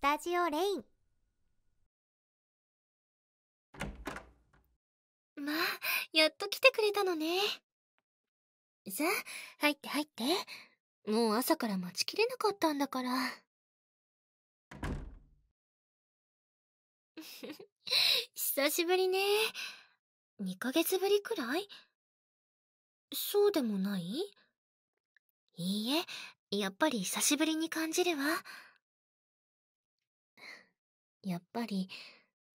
スタジオレインまあやっと来てくれたのねさあ入って入ってもう朝から待ちきれなかったんだから 久しぶりね2ヶ月ぶりくらいそうでもないいいえやっぱり久しぶりに感じるわ。やっぱり、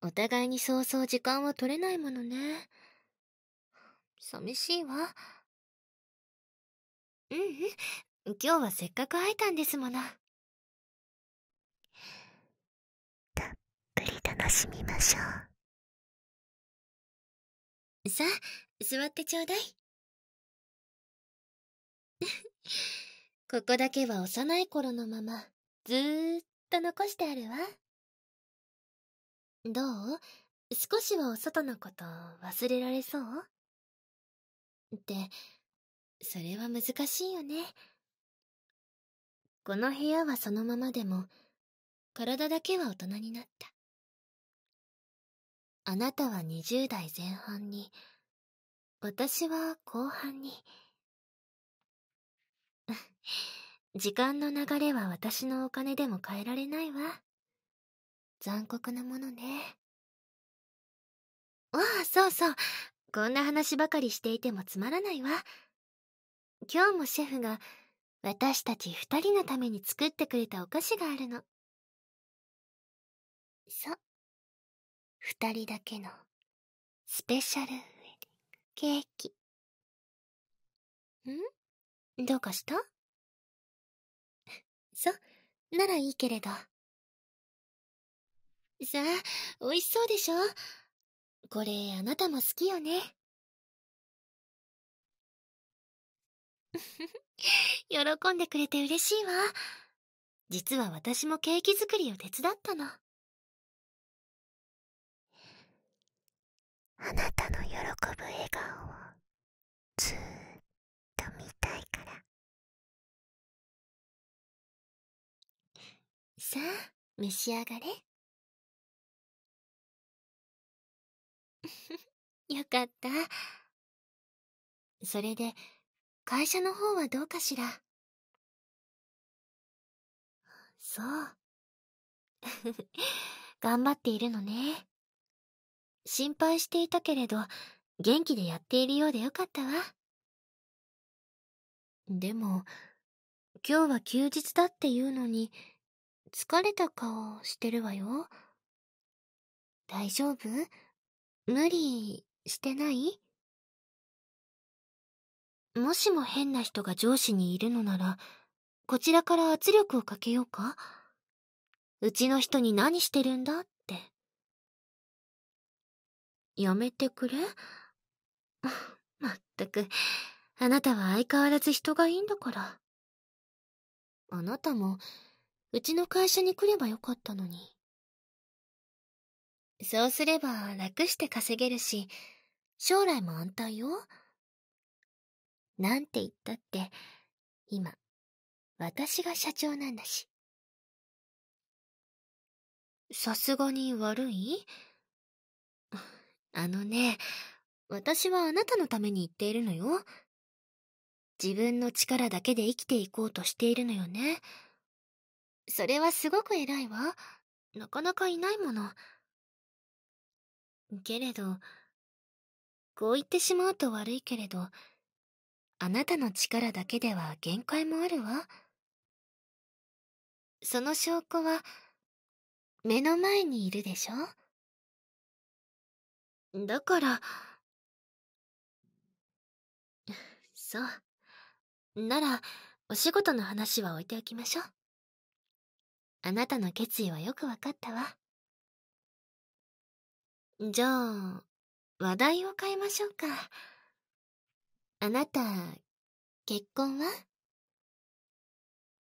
お互いにそうそう時間は取れないものね。寂しいわ。うんうん。今日はせっかく会えたんですもの。たっぷり楽しみましょう。さあ、座ってちょうだい。ここだけは幼い頃のまま、ずーっと残してあるわ。どう少しはお外のこと忘れられそうって、それは難しいよね。この部屋はそのままでも、体だけは大人になった。あなたは20代前半に、私は後半に。時間の流れは私のお金でも変えられないわ。残酷なものねああそうそうこんな話ばかりしていてもつまらないわ今日もシェフが私たち2人のために作ってくれたお菓子があるのそう2人だけのスペシャルウェディングケーキんどうかした そうならいいけれどさあ、美味しそうでしょこれ、あなたも好きよね。喜んでくれて嬉しいわ。実は私もケーキ作りを手伝ったの。あなたの喜ぶ笑顔をずーっと見たいから。さあ、召し上がれ。よかった。それで、会社の方はどうかしら。そう。頑張っているのね。心配していたけれど、元気でやっているようでよかったわ。でも、今日は休日だっていうのに、疲れた顔してるわよ。大丈夫無理してないもしも変な人が上司にいるのなら、こちらから圧力をかけようかうちの人に何してるんだって。やめてくれ まったく、あなたは相変わらず人がいいんだから。あなたも、うちの会社に来ればよかったのに。そうすれば楽して稼げるし、将来も安泰よ。なんて言ったって、今、私が社長なんだし。さすがに悪い あのね、私はあなたのために言っているのよ。自分の力だけで生きていこうとしているのよね。それはすごく偉いわ。なかなかいないもの。けれど、こう言ってしまうと悪いけれど、あなたの力だけでは限界もあるわ。その証拠は、目の前にいるでしょだから、そう。なら、お仕事の話は置いておきましょう。あなたの決意はよくわかったわ。じゃあ、話題を変えましょうか。あなた、結婚は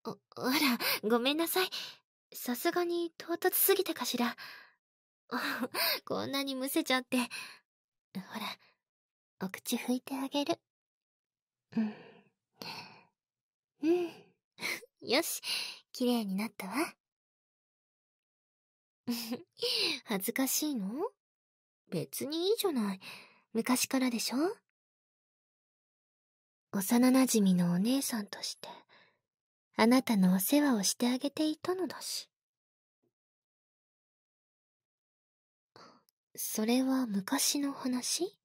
お、あら、ごめんなさい。さすがに唐突すぎたかしら。こんなにむせちゃって。ほら、お口拭いてあげる。うん。うん。よし、綺麗になったわ。恥ずかしいの別にいいじゃない。昔からでしょ幼なじみのお姉さんとして、あなたのお世話をしてあげていたのだし。それは昔の話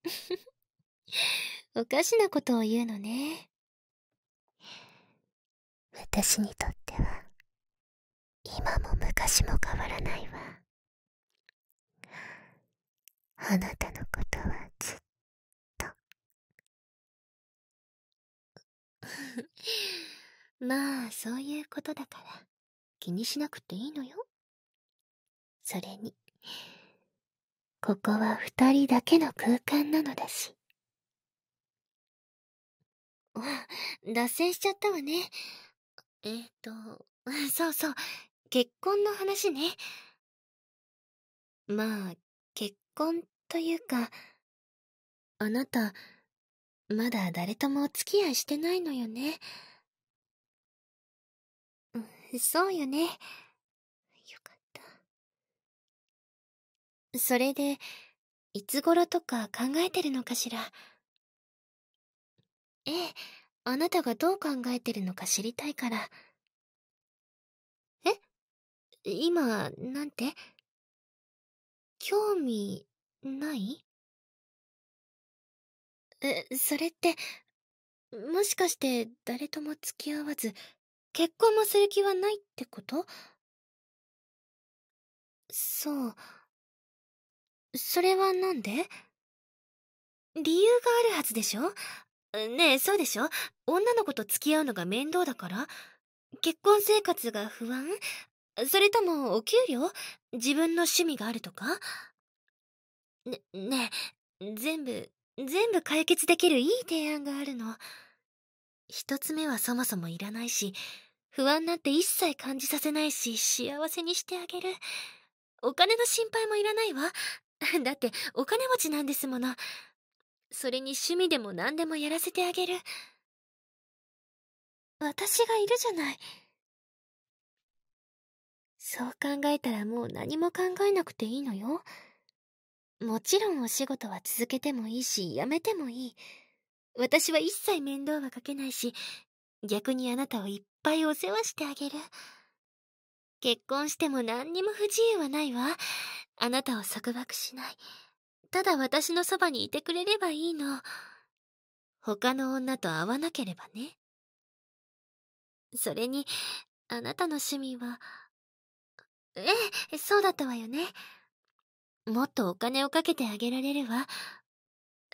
おかしなことを言うのね。私にとっては、今も昔も変わらないわ。あなたのことはずっと まあそういうことだから気にしなくていいのよそれにここは二人だけの空間なのだしわ 脱線しちゃったわねえっ、ー、とそうそう結婚の話ねまあ婚というか、あなた、まだ誰ともお付き合いしてないのよね。そうよね。よかった。それで、いつ頃とか考えてるのかしら。ええ、あなたがどう考えてるのか知りたいから。え今、なんて興味ないえ、それって、もしかして誰とも付き合わず、結婚もする気はないってことそう。それはなんで理由があるはずでしょねえ、そうでしょ女の子と付き合うのが面倒だから結婚生活が不安それともお給料自分の趣味があるとかね、ねえ、全部、全部解決できるいい提案があるの。一つ目はそもそもいらないし、不安なんて一切感じさせないし、幸せにしてあげる。お金の心配もいらないわ。だって、お金持ちなんですもの。それに趣味でも何でもやらせてあげる。私がいるじゃない。そう考えたらもう何も考えなくていいのよ。もちろんお仕事は続けてもいいし、やめてもいい。私は一切面倒はかけないし、逆にあなたをいっぱいお世話してあげる。結婚しても何にも不自由はないわ。あなたを束縛しない。ただ私のそばにいてくれればいいの。他の女と会わなければね。それに、あなたの趣味は、ええ、そうだったわよね。もっとお金をかけてあげられるわ。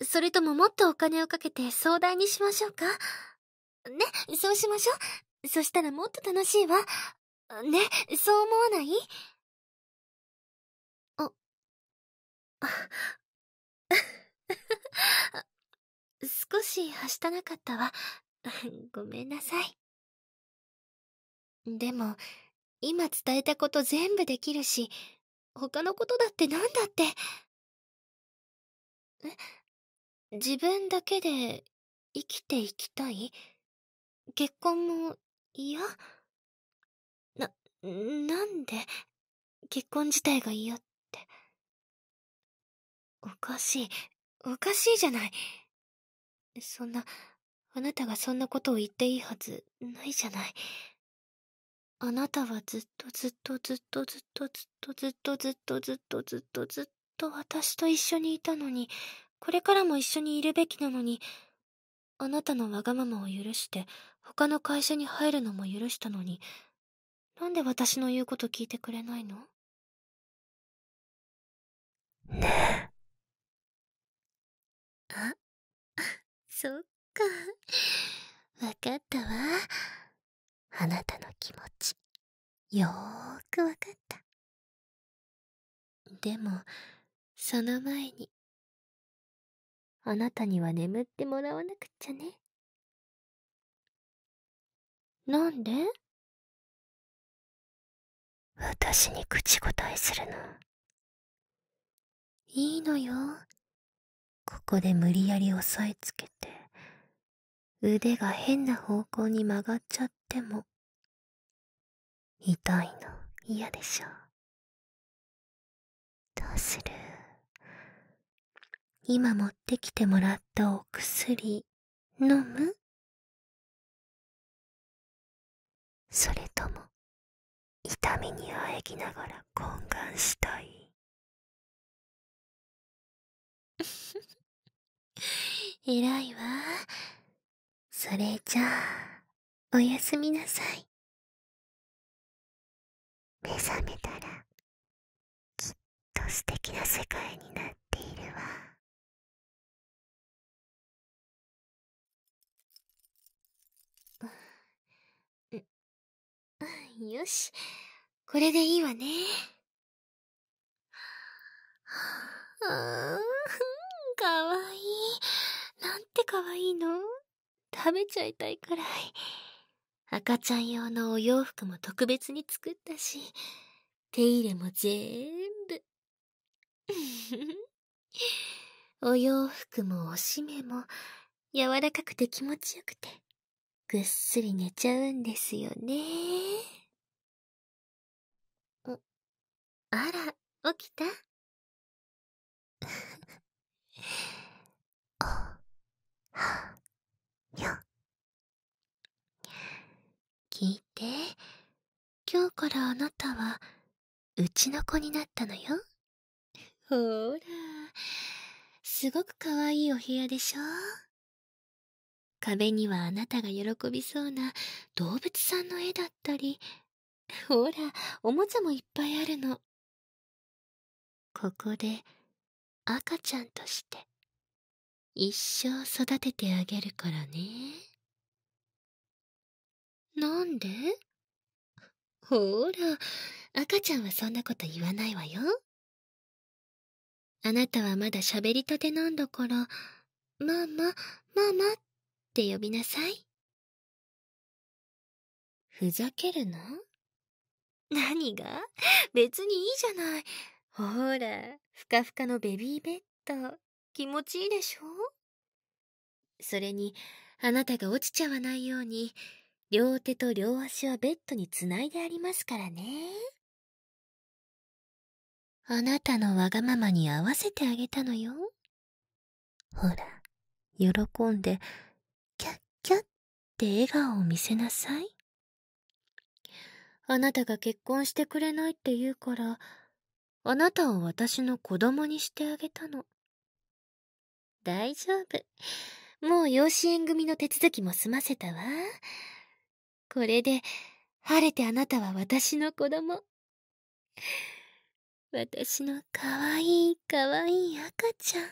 それとももっとお金をかけて壮大にしましょうか。ね、そうしましょう。そしたらもっと楽しいわ。ね、そう思わないあ、少しはしたなかったわ。ごめんなさい。でも、今伝えたこと全部できるし、他のことだって何だって。え自分だけで生きていきたい結婚も嫌な、なんで結婚自体が嫌って。おかしい、おかしいじゃない。そんな、あなたがそんなことを言っていいはずないじゃない。あなたはずっとずっとずっとずっとずっとずっとずっとずっとずっとずっと私と一緒にいたのに、これからも一緒にいるべきなのに、あなたのわがままを許して、他の会社に入るのも許したのに、なんで私の言うこと聞いてくれないのねえ。あ、そっか。わかったわ。あなたの気持ちよーくわかったでもその前にあなたには眠ってもらわなくちゃねなんで私に口答えするのいいのよここで無理やり押さえつけて腕が変な方向に曲がっちゃっても痛いの嫌でしょどうする今持ってきてもらったお薬飲むそれとも痛みにあえぎながら懇願したい 偉いわそれじゃあおやすみなさい目覚めたらきっと素敵な世界になっているわよしこれでいいわねあーかわいいなんてかわいいの食べちゃいたいくらい。赤ちゃん用のお洋服も特別に作ったし、手入れもぜんぶ。お洋服もおしめも柔らかくて気持ちよくて、ぐっすり寝ちゃうんですよね。あ、あら、起きたあ、は あに聞いて今日からあなたはうちの子になったのよほらすごくかわいいお部屋でしょ壁にはあなたが喜びそうな動物さんの絵だったりほらおもちゃもいっぱいあるのここで赤ちゃんとして一生育ててあげるからねなんでほら赤ちゃんはそんなこと言わないわよあなたはまだ喋りたてなんだからママママって呼びなさいふざけるな何が別にいいじゃないほらふかふかのベビーベッド気持ちいいでしょそれに、あなたが落ちちゃわないように、両手と両足はベッドにつないでありますからね。あなたのわがままに合わせてあげたのよ。ほら、喜んで、キャッキャッって笑顔を見せなさい。あなたが結婚してくれないって言うから、あなたを私の子供にしてあげたの。大丈夫。もう養子縁組の手続きも済ませたわ。これで、晴れてあなたは私の子供。私の可愛い可愛い赤ちゃん。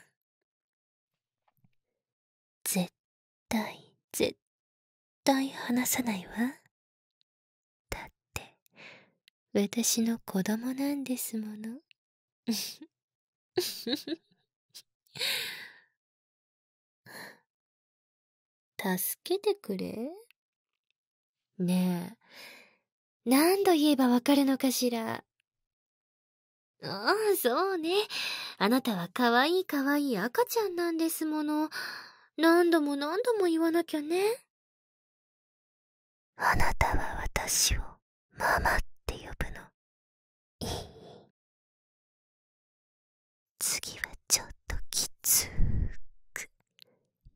絶対、絶対離さないわ。だって、私の子供なんですもの。助けてくれねえ、何度言えばわかるのかしら。ああ、そうね。あなたは可愛い可愛いい赤ちゃんなんですもの。何度も何度も言わなきゃね。あなたは私をママって呼ぶの。いい次はちょっときつく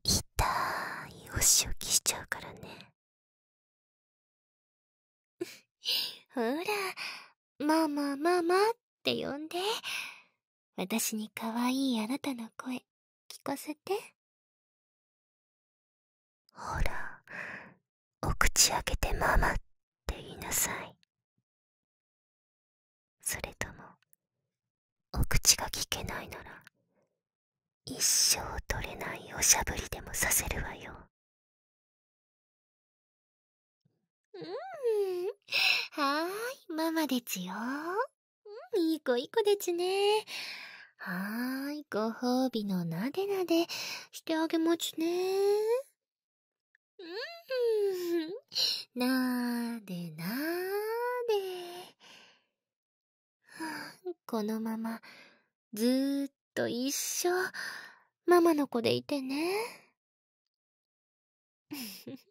痛い。お仕置きしちゃうからね ほらまあまあまあまあって呼んで私に可愛いあなたの声聞かせてほらお口開けてママって言いなさいそれともお口が聞けないなら一生取れないおしゃぶりでもさせるわようん。はーい、ママでちよ。うん、いい子いい子でちね。はーい、ご褒美のなでなでしてあげまちね。うん、なーでなーで。このまま、ずーっと一生、ママの子でいてね。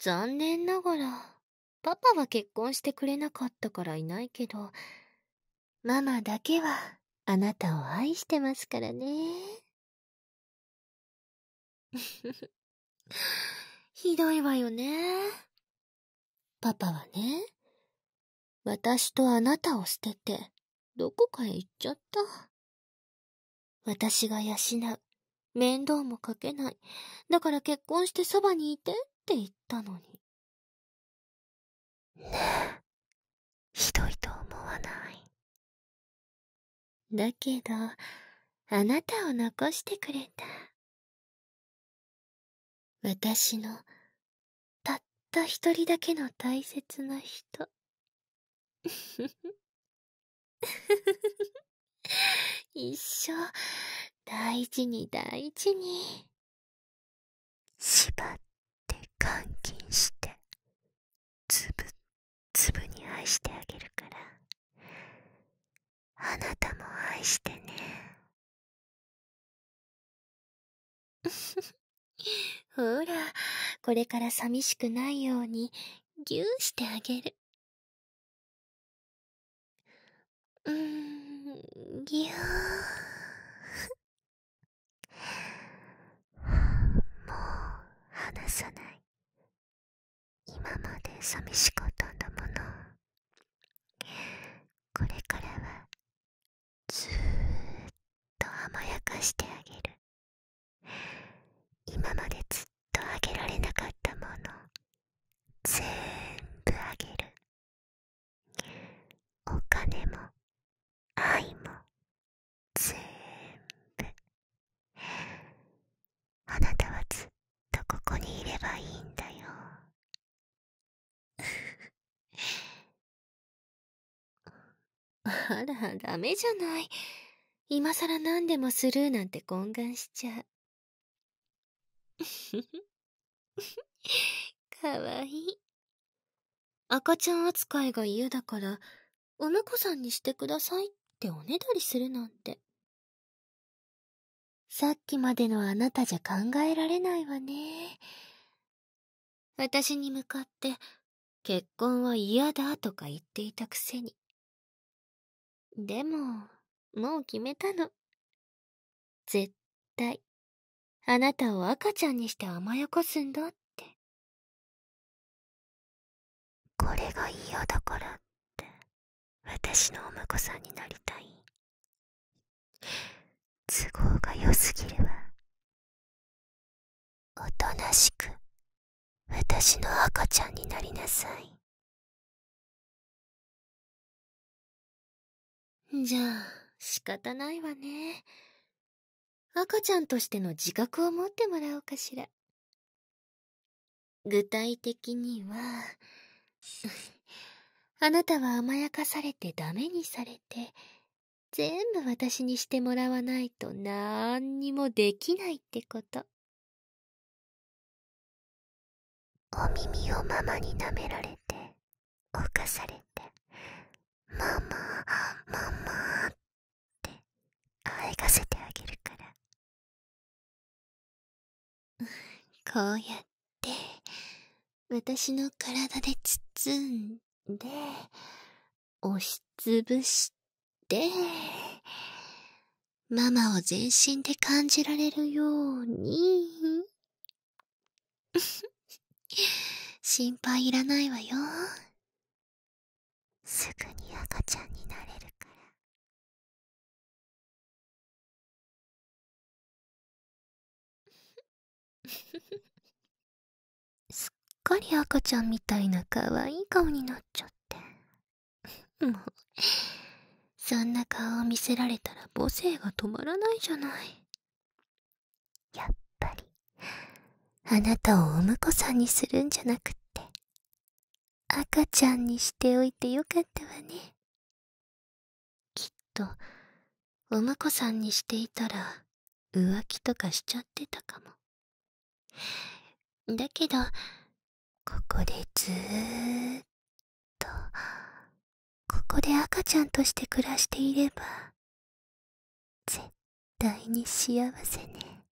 残念ながら、パパは結婚してくれなかったからいないけど、ママだけはあなたを愛してますからね。ひどいわよね。パパはね、私とあなたを捨てて、どこかへ行っちゃった。私が養う。面倒もかけない。だから結婚してそばにいてっって言ったのに。ねえ、ひどいと思わない。だけど、あなたを残してくれた。私の、たった一人だけの大切な人。一生、大事に大事に。縛っ監禁してつぶつぶに愛してあげるからあなたも愛してね ほらこれから寂しくないようにぎゅうしてあげるうーぎゅー離 さない寂しくあら、ダメじゃない。今さら何でもスルーなんて懇願しちゃう。かわいい。赤ちゃん扱いが嫌だから、お婿さんにしてくださいっておねだりするなんて。さっきまでのあなたじゃ考えられないわね。私に向かって、結婚は嫌だとか言っていたくせに。でも、もう決めたの。絶対、あなたを赤ちゃんにして甘やかすんだって。これが嫌だからって、私のお婿さんになりたい。都合が良すぎるわ。おとなしく、私の赤ちゃんになりなさい。じゃあ、仕方ないわね。赤ちゃんとしての自覚を持ってもらおうかしら。具体的には、あなたは甘やかされてダメにされて、全部私にしてもらわないとなんにもできないってこと。お耳をママに舐められて、犯されて。ママママってあえがせてあげるからこうやって私の体で包んで押しつぶしてママを全身で感じられるように 心配いらないわよすぐに赤ちゃんになれるから。すっかり赤ちゃんみたいな可愛い顔になっちゃってもうそんな顔を見せられたら母性が止まらないじゃないやっぱりあなたをお婿さんにするんじゃなくて赤ちゃんにしておいてよかったわね。きっと、お婿さんにしていたら、浮気とかしちゃってたかも。だけど、ここでずーっと、ここで赤ちゃんとして暮らしていれば、絶対に幸せね。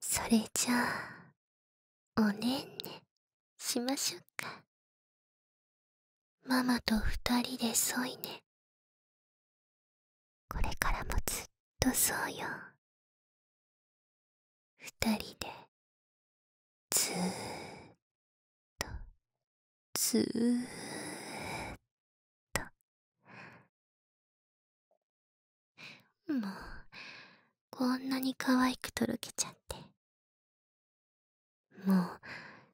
それじゃあ、おねんね。しましょうかママと二人で添いねこれからもずっとそうよ二人でずーっとずーっともうこんなに可愛くとろけちゃってもう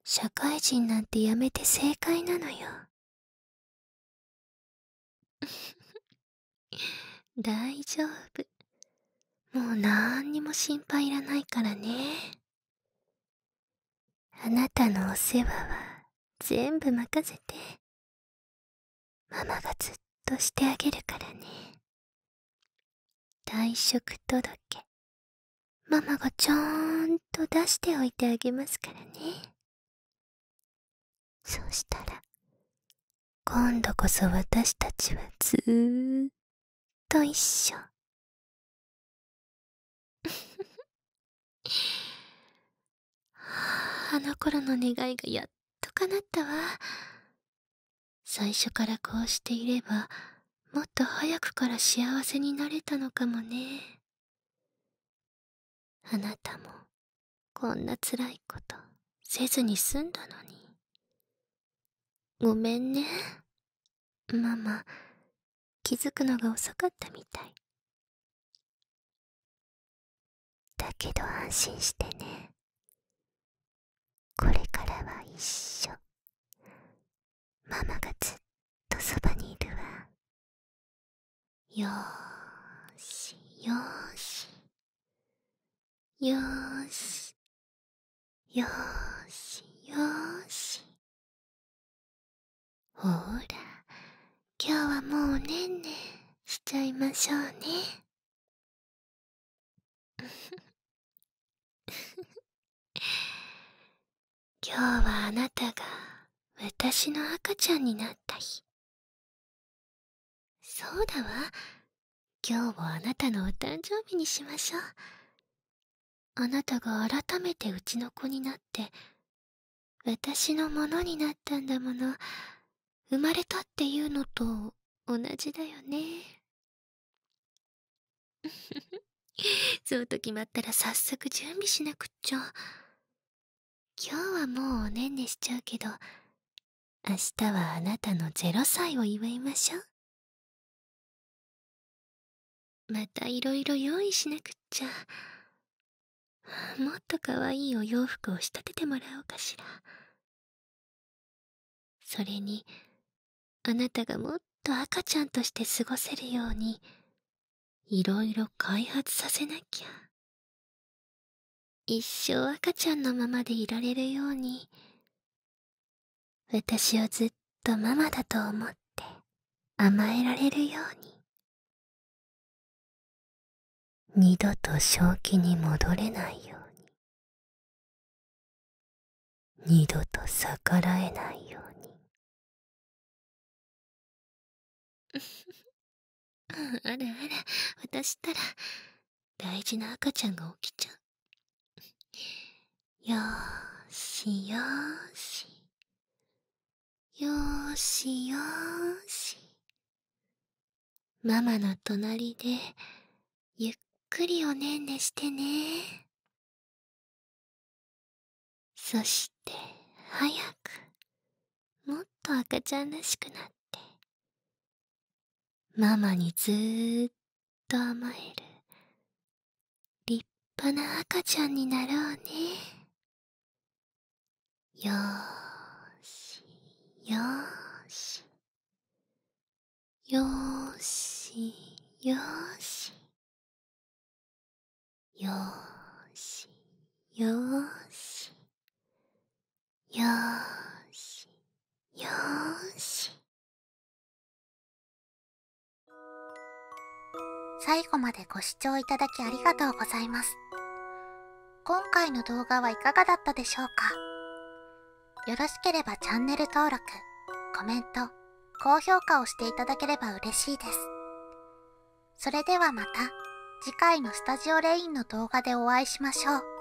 社会人なんてやめて正解なのよ 大丈夫もうなんにも心配いらないからねあなたのお世話は全部任せてママがずっとしてあげるからね退職届ママがちゃんと出しておいてあげますからねそうしたら今度こそ私たちはずーっと一緒 あの頃の願いがやっと叶ったわ最初からこうしていればもっと早くから幸せになれたのかもねあなたもこんな辛いことせずに済んだのにごめんねママ気づくのが遅かったみたいだけど安心してねこれからは一緒ママがずっとそばにいるわよーしよーしよーしよーしよーしほーら今日はもうねんねしちゃいましょうね 今日はあなたが私の赤ちゃんになった日そうだわ今日をあなたのお誕生日にしましょうあなたが改めてうちの子になって私のものになったんだもの生まれたっていうのと同じだよね そうと決まったら早速準備しなくっちゃ今日はもうおねんねしちゃうけど明日はあなたの0歳を祝いましょうまたいろいろ用意しなくっちゃもっとかわいいお洋服を仕立ててもらおうかしらそれにあなたがもっと赤ちゃんとして過ごせるようにいろいろ開発させなきゃ一生赤ちゃんのままでいられるように私をずっとママだと思って甘えられるように二度と正気に戻れないように二度と逆らえないように あらあら、私ったら、大事な赤ちゃんが起きちゃう。よーしよーし。よーしよーし。ママの隣で、ゆっくりおねんねしてね。そして、早く、もっと赤ちゃんらしくなって。ママにずーっと甘える立派な赤ちゃんになろうねよーしよー後までご視聴いただきありがとうございます。今回の動画はいかがだったでしょうかよろしければチャンネル登録、コメント、高評価をしていただければ嬉しいです。それではまた次回のスタジオレインの動画でお会いしましょう。